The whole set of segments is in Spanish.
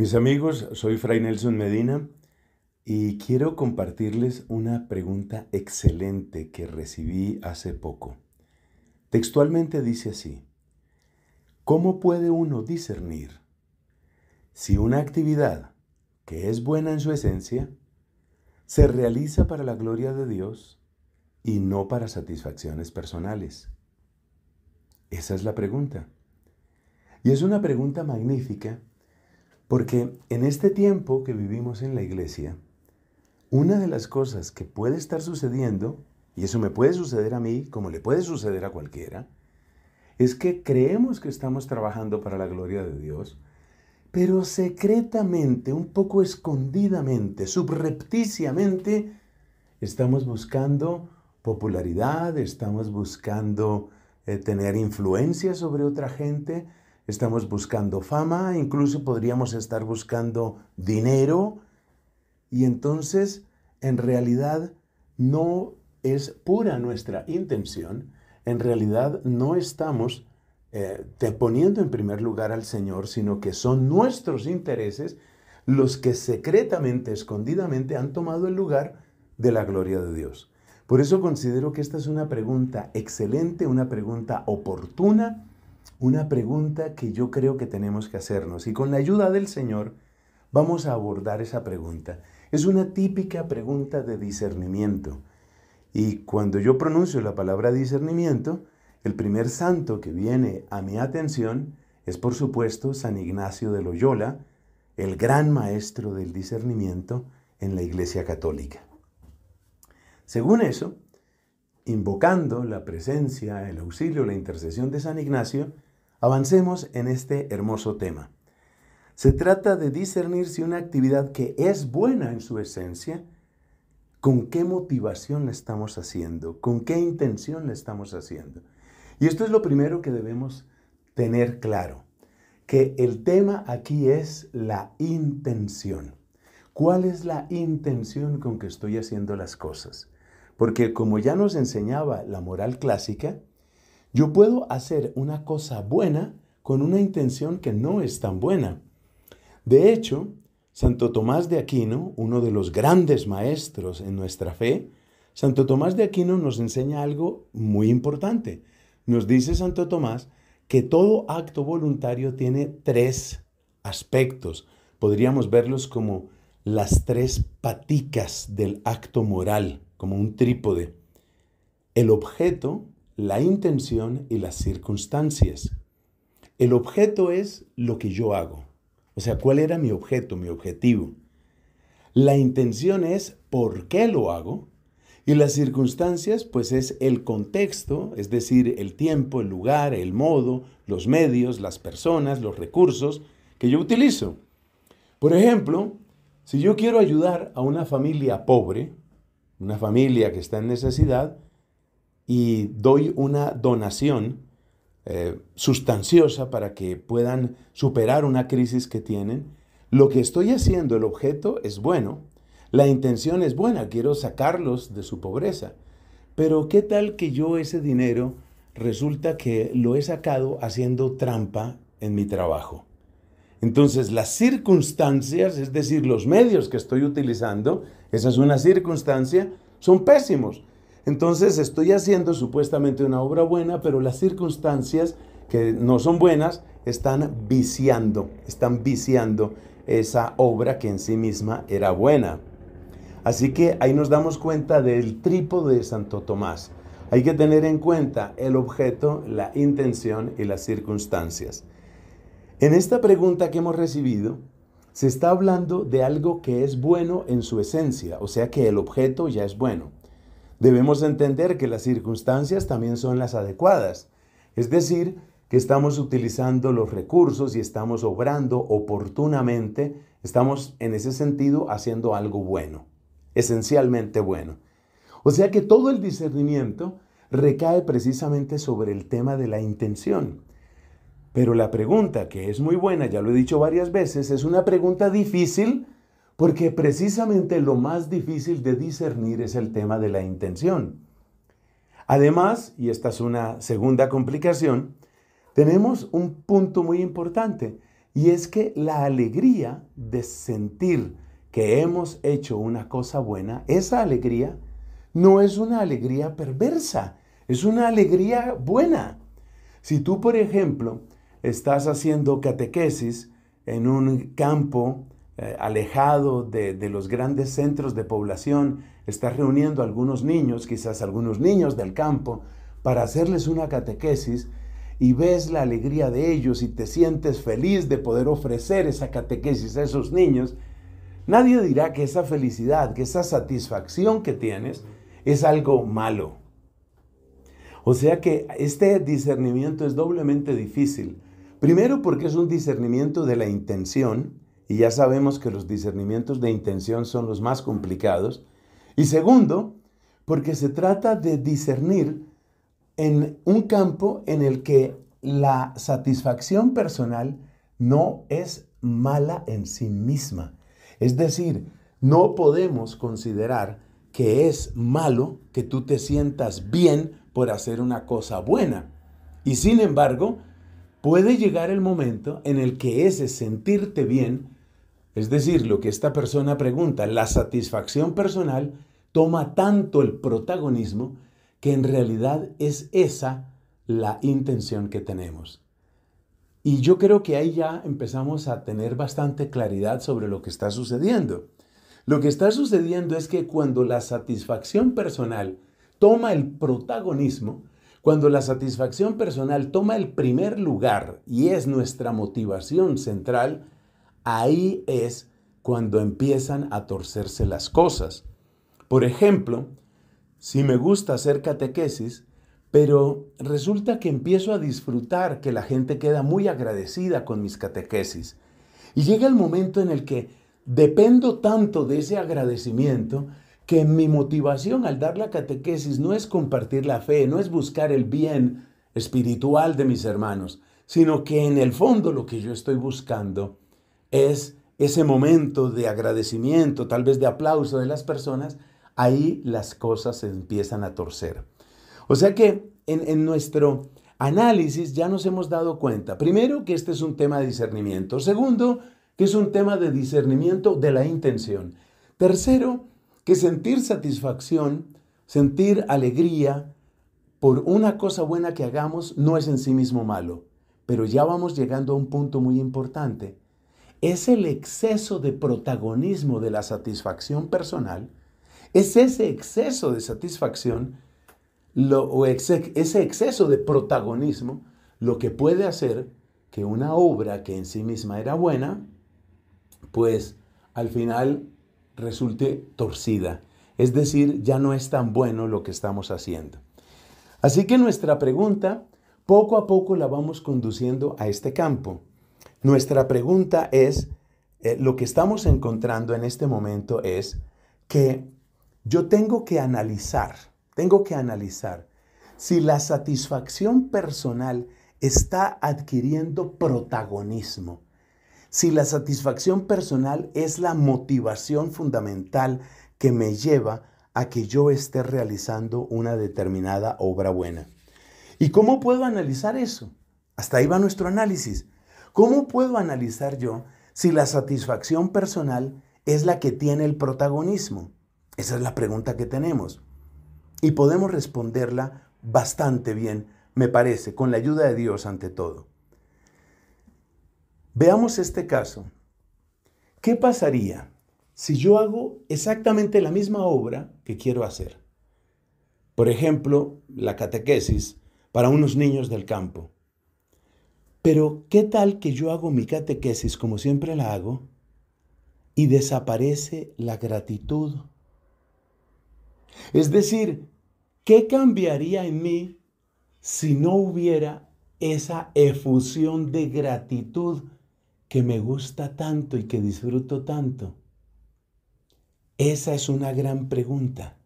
Mis amigos, soy Fray Nelson Medina y quiero compartirles una pregunta excelente que recibí hace poco. Textualmente dice así, ¿cómo puede uno discernir si una actividad que es buena en su esencia se realiza para la gloria de Dios y no para satisfacciones personales? Esa es la pregunta. Y es una pregunta magnífica porque en este tiempo que vivimos en la iglesia, una de las cosas que puede estar sucediendo, y eso me puede suceder a mí como le puede suceder a cualquiera, es que creemos que estamos trabajando para la gloria de Dios, pero secretamente, un poco escondidamente, subrepticiamente, estamos buscando popularidad, estamos buscando eh, tener influencia sobre otra gente, estamos buscando fama, incluso podríamos estar buscando dinero. Y entonces, en realidad, no es pura nuestra intención. En realidad, no estamos eh, poniendo en primer lugar al Señor, sino que son nuestros intereses los que secretamente, escondidamente han tomado el lugar de la gloria de Dios. Por eso considero que esta es una pregunta excelente, una pregunta oportuna una pregunta que yo creo que tenemos que hacernos y con la ayuda del Señor vamos a abordar esa pregunta. Es una típica pregunta de discernimiento. Y cuando yo pronuncio la palabra discernimiento, el primer santo que viene a mi atención es por supuesto San Ignacio de Loyola, el gran maestro del discernimiento en la Iglesia Católica. Según eso, invocando la presencia, el auxilio, la intercesión de San Ignacio, avancemos en este hermoso tema. Se trata de discernir si una actividad que es buena en su esencia, con qué motivación la estamos haciendo, con qué intención la estamos haciendo. Y esto es lo primero que debemos tener claro, que el tema aquí es la intención. ¿Cuál es la intención con que estoy haciendo las cosas? Porque como ya nos enseñaba la moral clásica, yo puedo hacer una cosa buena con una intención que no es tan buena. De hecho, Santo Tomás de Aquino, uno de los grandes maestros en nuestra fe, Santo Tomás de Aquino nos enseña algo muy importante. Nos dice Santo Tomás que todo acto voluntario tiene tres aspectos. Podríamos verlos como las tres paticas del acto moral como un trípode. El objeto, la intención y las circunstancias. El objeto es lo que yo hago. O sea, ¿cuál era mi objeto, mi objetivo? La intención es por qué lo hago. Y las circunstancias, pues es el contexto, es decir, el tiempo, el lugar, el modo, los medios, las personas, los recursos que yo utilizo. Por ejemplo, si yo quiero ayudar a una familia pobre, una familia que está en necesidad y doy una donación eh, sustanciosa para que puedan superar una crisis que tienen. Lo que estoy haciendo, el objeto es bueno, la intención es buena, quiero sacarlos de su pobreza. Pero ¿qué tal que yo ese dinero resulta que lo he sacado haciendo trampa en mi trabajo? Entonces las circunstancias, es decir, los medios que estoy utilizando, esa es una circunstancia, son pésimos. Entonces estoy haciendo supuestamente una obra buena, pero las circunstancias que no son buenas están viciando, están viciando esa obra que en sí misma era buena. Así que ahí nos damos cuenta del trípode de Santo Tomás. Hay que tener en cuenta el objeto, la intención y las circunstancias. En esta pregunta que hemos recibido, se está hablando de algo que es bueno en su esencia, o sea que el objeto ya es bueno. Debemos entender que las circunstancias también son las adecuadas, es decir, que estamos utilizando los recursos y estamos obrando oportunamente, estamos en ese sentido haciendo algo bueno, esencialmente bueno. O sea que todo el discernimiento recae precisamente sobre el tema de la intención. Pero la pregunta, que es muy buena, ya lo he dicho varias veces, es una pregunta difícil porque precisamente lo más difícil de discernir es el tema de la intención. Además, y esta es una segunda complicación, tenemos un punto muy importante y es que la alegría de sentir que hemos hecho una cosa buena, esa alegría no es una alegría perversa, es una alegría buena. Si tú, por ejemplo, estás haciendo catequesis en un campo eh, alejado de, los grandes centros de población, estás reuniendo algunos niños, quizás algunos niños del campo, para hacerles una catequesis y ves la alegría de ellos y te sientes feliz de poder ofrecer esa catequesis a esos niños, nadie dirá que esa felicidad, que esa satisfacción que tienes es algo malo. O sea que este discernimiento es doblemente difícil Primero porque es un discernimiento de la intención, y ya sabemos que los discernimientos de intención son los más complicados. Y segundo, porque se trata de discernir en un campo en el que la satisfacción personal no es mala en sí misma. Es decir, no podemos considerar que es malo que tú te sientas bien por hacer una cosa buena. Y sin embargo, puede llegar el momento en el que ese sentirte bien, es decir, lo que esta persona pregunta, la satisfacción personal, toma tanto el protagonismo que en realidad es esa la intención que tenemos. Y yo creo que ahí ya empezamos a tener bastante claridad sobre lo que está sucediendo. Lo que está sucediendo es que cuando la satisfacción personal toma el protagonismo, cuando la satisfacción personal toma el primer lugar y es nuestra motivación central, ahí es cuando empiezan a torcerse las cosas. Por ejemplo, si me gusta hacer catequesis, pero resulta que empiezo a disfrutar que la gente queda muy agradecida con mis catequesis. Y llega el momento en el que dependo tanto de ese agradecimiento que mi motivación al dar la catequesis no es compartir la fe, no es buscar el bien espiritual de mis hermanos, sino que en el fondo lo que yo estoy buscando es ese momento de agradecimiento, tal vez de aplauso de las personas, ahí las cosas se empiezan a torcer. O sea que en, en nuestro análisis ya nos hemos dado cuenta, primero, que este es un tema de discernimiento, segundo, que es un tema de discernimiento de la intención, tercero, sentir satisfacción, sentir alegría por una cosa buena que hagamos no es en sí mismo malo. Pero ya vamos llegando a un punto muy importante. Es el exceso de protagonismo de la satisfacción personal, es ese exceso de satisfacción o ese exceso de protagonismo lo que puede hacer que una obra que en sí misma era buena, pues al final resulte torcida. Es decir, ya no es tan bueno lo que estamos haciendo. Así que nuestra pregunta, poco a poco la vamos conduciendo a este campo. Nuestra pregunta es, eh, lo que estamos encontrando en este momento es que yo tengo que analizar, tengo que analizar si la satisfacción personal está adquiriendo protagonismo. Si la satisfacción personal es la motivación fundamental que me lleva a que yo esté realizando una determinada obra buena. ¿Y cómo puedo analizar eso? Hasta ahí va nuestro análisis. ¿Cómo puedo analizar yo si la satisfacción personal es la que tiene el protagonismo? Esa es la pregunta que tenemos. Y podemos responderla bastante bien, me parece, con la ayuda de Dios ante todo. Veamos este caso. ¿Qué pasaría si yo hago exactamente la misma obra que quiero hacer? Por ejemplo, la catequesis para unos niños del campo. Pero, ¿qué tal que yo hago mi catequesis como siempre la hago y desaparece la gratitud? Es decir, ¿qué cambiaría en mí si no hubiera esa efusión de gratitud que me gusta tanto y que disfruto tanto? Esa es una gran pregunta.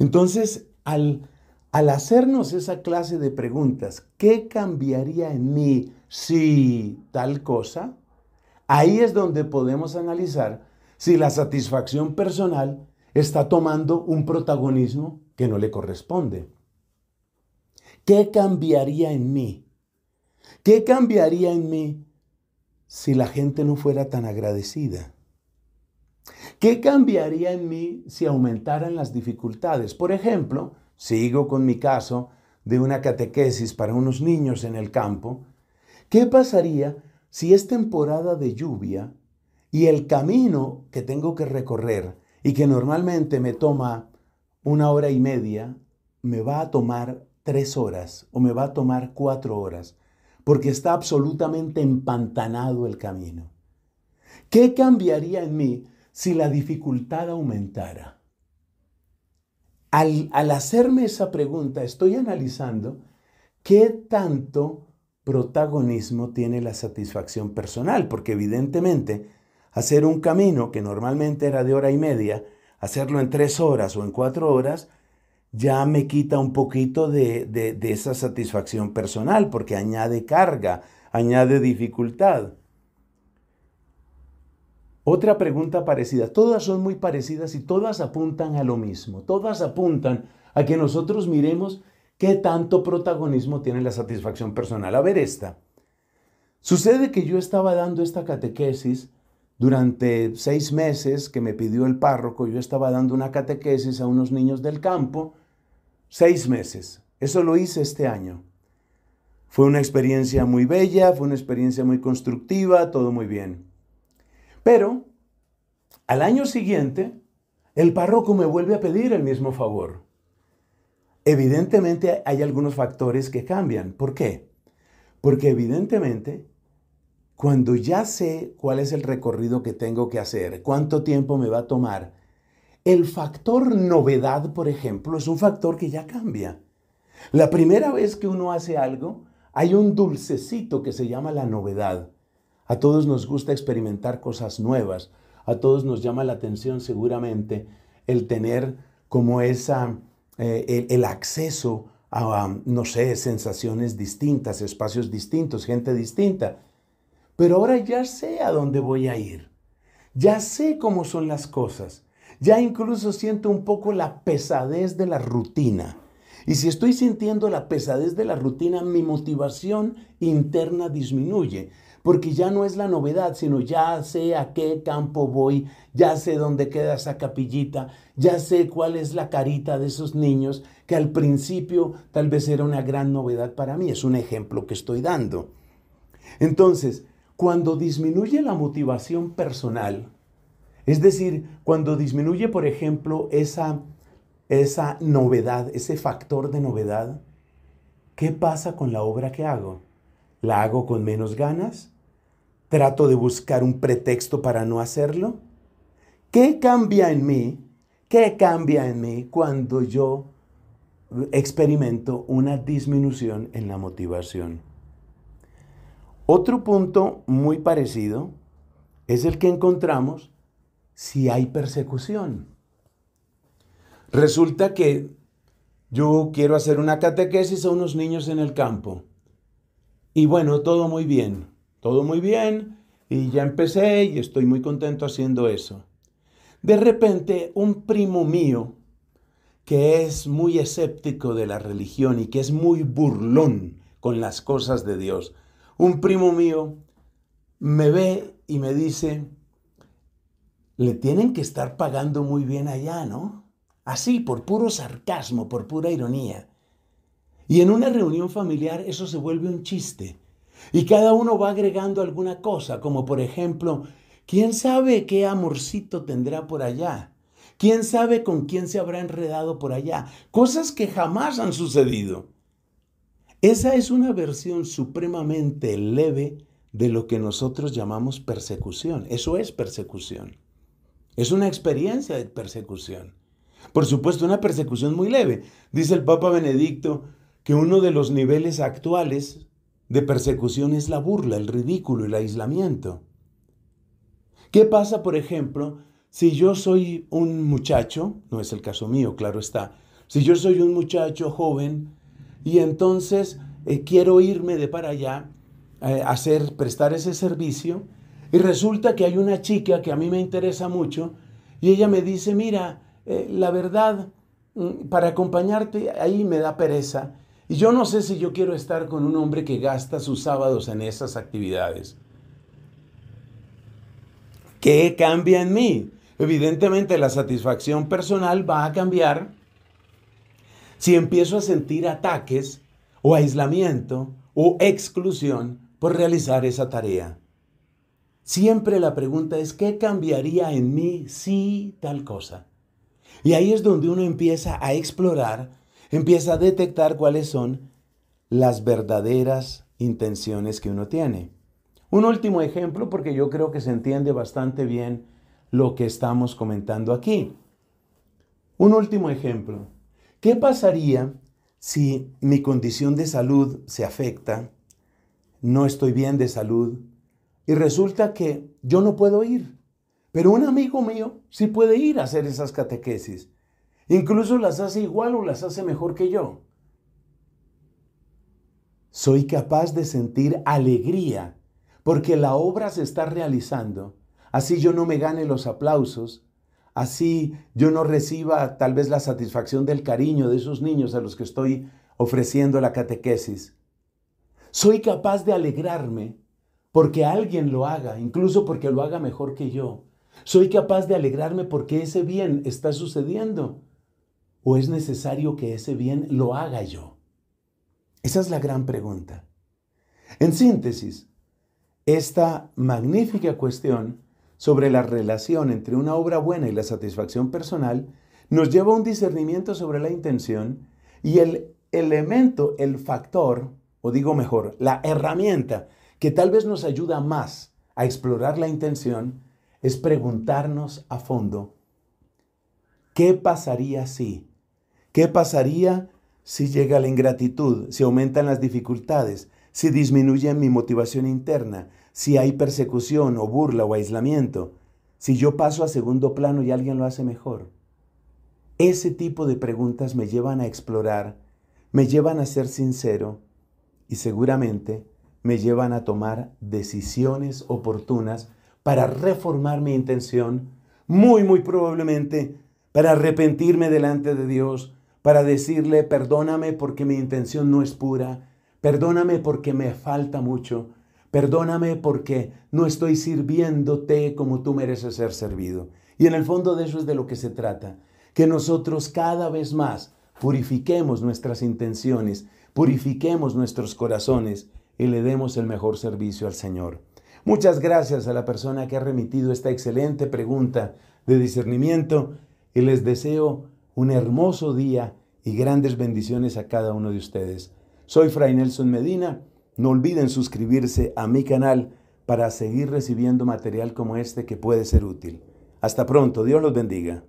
Entonces, al, al hacernos esa clase de preguntas, ¿qué cambiaría en mí si tal cosa? Ahí es donde podemos analizar si la satisfacción personal está tomando un protagonismo que no le corresponde. ¿Qué cambiaría en mí? ¿Qué cambiaría en mí si la gente no fuera tan agradecida? ¿Qué cambiaría en mí si aumentaran las dificultades? Por ejemplo, sigo con mi caso de una catequesis para unos niños en el campo. ¿Qué pasaría si es temporada de lluvia y el camino que tengo que recorrer y que normalmente me toma una hora y media, me va a tomar tres horas o me va a tomar cuatro horas? porque está absolutamente empantanado el camino. ¿Qué cambiaría en mí si la dificultad aumentara? Al, hacerme esa pregunta, estoy analizando qué tanto protagonismo tiene la satisfacción personal, porque evidentemente hacer un camino que normalmente era de hora y media, hacerlo en tres horas o en cuatro horas ya me quita un poquito de, esa satisfacción personal, porque añade carga, añade dificultad. Otra pregunta parecida. Todas son muy parecidas y todas apuntan a lo mismo. Todas apuntan a que nosotros miremos qué tanto protagonismo tiene la satisfacción personal. A ver esta. Sucede que yo estaba dando esta catequesis durante seis meses que me pidió el párroco. Yo estaba dando una catequesis a unos niños del campo seis meses. Eso lo hice este año. Fue una experiencia muy bella, fue una experiencia muy constructiva, todo muy bien. Pero al año siguiente, el párroco me vuelve a pedir el mismo favor. Evidentemente hay algunos factores que cambian. ¿Por qué? Porque evidentemente, cuando ya sé cuál es el recorrido que tengo que hacer, cuánto tiempo me va a tomar, el factor novedad, por ejemplo, es un factor que ya cambia. La primera vez que uno hace algo, hay un dulcecito que se llama la novedad. A todos nos gusta experimentar cosas nuevas. A todos nos llama la atención seguramente el tener como esa, eh, el, acceso a, no sé, sensaciones distintas, espacios distintos, gente distinta. Pero ahora ya sé a dónde voy a ir. Ya sé cómo son las cosas ya incluso siento un poco la pesadez de la rutina. Y si estoy sintiendo la pesadez de la rutina, mi motivación interna disminuye, porque ya no es la novedad, sino ya sé a qué campo voy, ya sé dónde queda esa capillita, ya sé cuál es la carita de esos niños, que al principio tal vez era una gran novedad para mí, es un ejemplo que estoy dando. Entonces, cuando disminuye la motivación personal, es decir, cuando disminuye, por ejemplo, esa, esa novedad, ese factor de novedad, ¿qué pasa con la obra que hago? ¿La hago con menos ganas? ¿Trato de buscar un pretexto para no hacerlo? ¿Qué cambia en mí? ¿Qué cambia en mí cuando yo experimento una disminución en la motivación? Otro punto muy parecido es el que encontramos si hay persecución. Resulta que yo quiero hacer una catequesis a unos niños en el campo. Y bueno, todo muy bien, todo muy bien. Y ya empecé y estoy muy contento haciendo eso. De repente, un primo mío, que es muy escéptico de la religión y que es muy burlón con las cosas de Dios, un primo mío me ve y me dice, le tienen que estar pagando muy bien allá, ¿no? Así, por puro sarcasmo, por pura ironía. Y en una reunión familiar eso se vuelve un chiste. Y cada uno va agregando alguna cosa, como por ejemplo, ¿quién sabe qué amorcito tendrá por allá? ¿Quién sabe con quién se habrá enredado por allá? Cosas que jamás han sucedido. Esa es una versión supremamente leve de lo que nosotros llamamos persecución. Eso es persecución. Es una experiencia de persecución. Por supuesto, una persecución muy leve. Dice el Papa Benedicto que uno de los niveles actuales de persecución es la burla, el ridículo, el aislamiento. ¿Qué pasa, por ejemplo, si yo soy un muchacho, no es el caso mío, claro está, si yo soy un muchacho joven y entonces eh, quiero irme de para allá, eh, hacer, prestar ese servicio, y resulta que hay una chica que a mí me interesa mucho y ella me dice, mira, eh, la verdad, mm, para acompañarte ahí me da pereza. Y yo no sé si yo quiero estar con un hombre que gasta sus sábados en esas actividades. ¿Qué cambia en mí? Evidentemente la satisfacción personal va a cambiar si empiezo a sentir ataques o aislamiento o exclusión por realizar esa tarea. Siempre la pregunta es, ¿qué cambiaría en mí si tal cosa? Y ahí es donde uno empieza a explorar, empieza a detectar cuáles son las verdaderas intenciones que uno tiene. Un último ejemplo, porque yo creo que se entiende bastante bien lo que estamos comentando aquí. Un último ejemplo. ¿Qué pasaría si mi condición de salud se afecta? No estoy bien de salud, y resulta que yo no puedo ir, pero un amigo mío sí puede ir a hacer esas catequesis. Incluso las hace igual o las hace mejor que yo. Soy capaz de sentir alegría porque la obra se está realizando. Así yo no me gane los aplausos, así yo no reciba tal vez la satisfacción del cariño de esos niños a los que estoy ofreciendo la catequesis. Soy capaz de alegrarme porque alguien lo haga, incluso porque lo haga mejor que yo. Soy capaz de alegrarme porque ese bien está sucediendo. ¿O es necesario que ese bien lo haga yo? Esa es la gran pregunta. En síntesis, esta magnífica cuestión sobre la relación entre una obra buena y la satisfacción personal nos lleva a un discernimiento sobre la intención y el elemento, el factor, o digo mejor, la herramienta que tal vez nos ayuda más a explorar la intención es preguntarnos a fondo, ¿qué pasaría si? ¿Qué pasaría si llega la ingratitud, si aumentan las dificultades, si disminuye mi motivación interna, si hay persecución o burla o aislamiento, si yo paso a segundo plano y alguien lo hace mejor? Ese tipo de preguntas me llevan a explorar, me llevan a ser sincero y seguramente me llevan a tomar decisiones oportunas para reformar mi intención, muy, muy probablemente para arrepentirme delante de Dios, para decirle, perdóname porque mi intención no es pura, perdóname porque me falta mucho, perdóname porque no estoy sirviéndote como tú mereces ser servido. Y en el fondo de eso es de lo que se trata, que nosotros cada vez más purifiquemos nuestras intenciones, purifiquemos nuestros corazones, y le demos el mejor servicio al Señor. Muchas gracias a la persona que ha remitido esta excelente pregunta de discernimiento y les deseo un hermoso día y grandes bendiciones a cada uno de ustedes. Soy Fray Nelson Medina. No olviden suscribirse a mi canal para seguir recibiendo material como este que puede ser útil. Hasta pronto. Dios los bendiga.